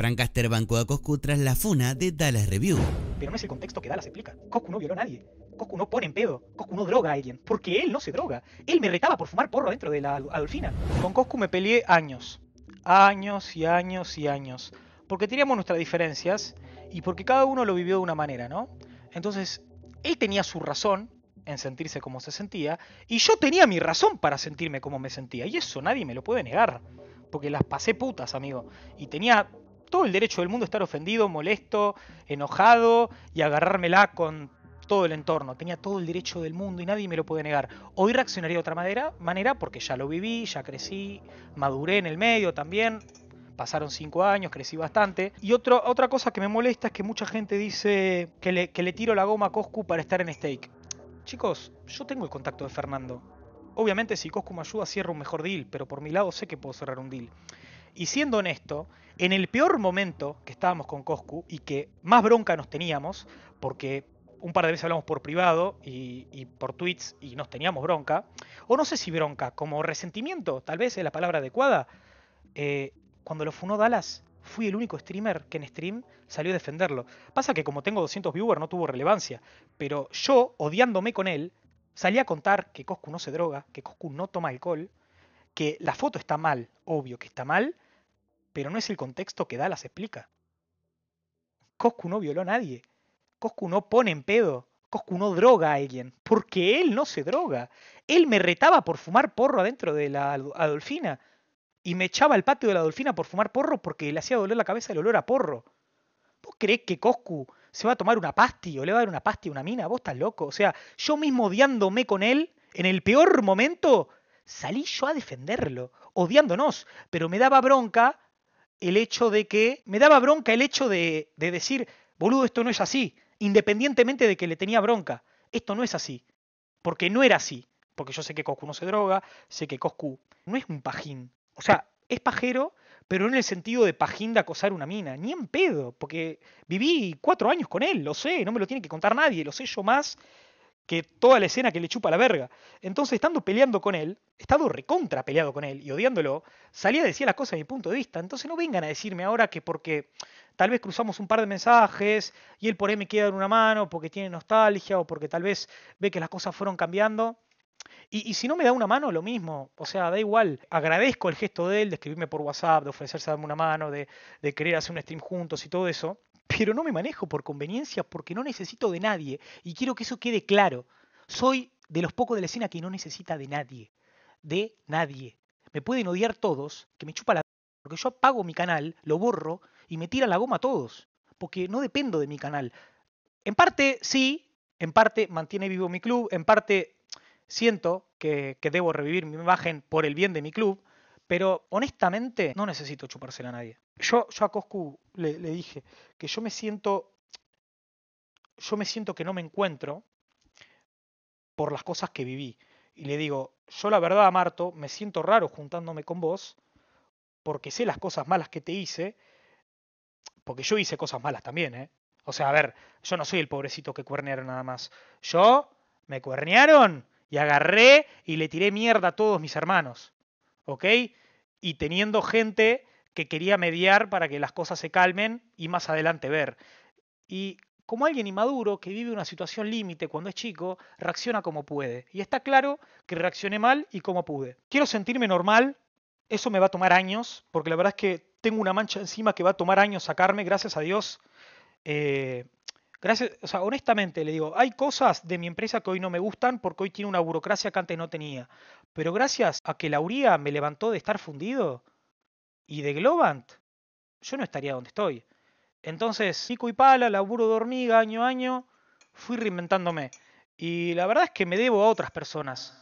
Frank Caster bancó a Coscu tras la funa de Dallas Review. Pero no es el contexto que Dallas explica. Coscu no violó a nadie. Coscu no pone en pedo. Coscu no droga a alguien. Porque él no se droga. Él me retaba por fumar porro dentro de la Adolfina. Con Coscu me peleé años. Años y años y años. Porque teníamos nuestras diferencias y porque cada uno lo vivió de una manera, ¿no? Entonces, él tenía su razón en sentirse como se sentía y yo tenía mi razón para sentirme como me sentía. Y eso nadie me lo puede negar porque las pasé putas, amigo. Y tenía todo el derecho del mundo estar ofendido, molesto, enojado y agarrármela con todo el entorno. Tenía todo el derecho del mundo y nadie me lo puede negar. Hoy reaccionaría de otra manera, manera porque ya lo viví, ya crecí, maduré en el medio también. Pasaron cinco años, crecí bastante. Y otra cosa que me molesta es que mucha gente dice que le, que le tiro la goma a Coscu para estar en stake. Chicos, yo tengo el contacto de Fernando. Obviamente si Coscu me ayuda cierro un mejor deal, pero por mi lado sé que puedo cerrar un deal. Y siendo honesto, en el peor momento que estábamos con Coscu y que más bronca nos teníamos, porque un par de veces hablamos por privado y, por tweets y nos teníamos bronca, o no sé si bronca, como resentimiento, tal vez es la palabra adecuada, eh, cuando lo funó Dallas, fui el único streamer que en stream salió a defenderlo. Pasa que como tengo 200 viewers no tuvo relevancia, pero yo, odiándome con él, salí a contar que Coscu no se droga, que Coscu no toma alcohol, que la foto está mal, obvio que está mal, pero no es el contexto que las explica. Coscu no violó a nadie. Coscu no pone en pedo. Coscu no droga a alguien. Porque él no se droga. Él me retaba por fumar porro adentro de la Adolfina. Y me echaba al patio de la Adolfina por fumar porro porque le hacía doler la cabeza el olor a porro. ¿Vos crees que Coscu se va a tomar una pasti o le va a dar una pasti a una mina? Vos estás loco. O sea, yo mismo odiándome con él en el peor momento, salí yo a defenderlo, odiándonos, pero me daba bronca el hecho de que, me daba bronca el hecho de, de decir, boludo, esto no es así, independientemente de que le tenía bronca, esto no es así, porque no era así, porque yo sé que Coscu no se droga, sé que Coscu no es un pajín, o sea, es pajero, pero no en el sentido de pajín de acosar una mina, ni en pedo, porque viví cuatro años con él, lo sé, no me lo tiene que contar nadie, lo sé yo más que toda la escena que le chupa la verga. Entonces, estando peleando con él, estando recontra peleado con él y odiándolo, salía a decir las cosas de mi punto de vista. Entonces, no vengan a decirme ahora que porque tal vez cruzamos un par de mensajes y él por ahí me queda en una mano porque tiene nostalgia o porque tal vez ve que las cosas fueron cambiando. Y, si no me da una mano, lo mismo. O sea, da igual. Agradezco el gesto de él, de escribirme por WhatsApp, de ofrecerse a darme una mano, de, de querer hacer un stream juntos y todo eso pero no me manejo por conveniencia porque no necesito de nadie y quiero que eso quede claro. Soy de los pocos de la escena que no necesita de nadie, de nadie. Me pueden odiar todos, que me chupa la porque yo apago mi canal, lo borro y me tira la goma a todos, porque no dependo de mi canal. En parte sí, en parte mantiene vivo mi club, en parte siento que, que debo revivir mi imagen por el bien de mi club, pero honestamente, no necesito chupársela a nadie. Yo, yo a Coscu le, le dije que yo me siento. Yo me siento que no me encuentro por las cosas que viví. Y le digo, yo la verdad, Marto, me siento raro juntándome con vos porque sé las cosas malas que te hice, porque yo hice cosas malas también, ¿eh? O sea, a ver, yo no soy el pobrecito que cuernearon nada más. Yo me cuernearon y agarré y le tiré mierda a todos mis hermanos. ¿ok? Y teniendo gente que quería mediar para que las cosas se calmen y más adelante ver. Y como alguien inmaduro que vive una situación límite cuando es chico, reacciona como puede. Y está claro que reaccioné mal y como pude. Quiero sentirme normal, eso me va a tomar años, porque la verdad es que tengo una mancha encima que va a tomar años sacarme, gracias a Dios. Eh, gracias, honestamente le digo, hay cosas de mi empresa que hoy no me gustan porque hoy tiene una burocracia que antes no tenía. Pero gracias a que Lauría me levantó de estar fundido y de Globant, yo no estaría donde estoy. Entonces, pico y pala, laburo de hormiga año a año, fui reinventándome. Y la verdad es que me debo a otras personas.